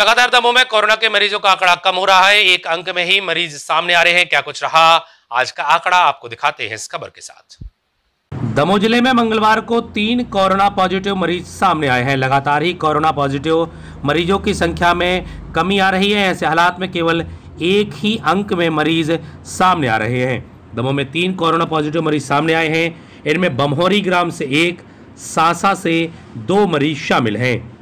लगातार दमों में कोरोना के मरीजों का आंकड़ा कम हो रहा है एक अंक में ही मरीज सामने आ रहे हैं क्या कुछ रहा आज का आंकड़ा आपको दिखाते हैं इस खबर के साथ दमोह जिले में मंगलवार को तीन कोरोना पॉजिटिव मरीज सामने आए हैं लगातार ही कोरोना पॉजिटिव मरीजों की संख्या में कमी आ रही है ऐसे हालात में केवल एक ही अंक में मरीज सामने आ रहे हैं दमोह में तीन कोरोना पॉजिटिव मरीज सामने आए हैं इनमें बमहोरी ग्राम से एक सासा से दो मरीज शामिल हैं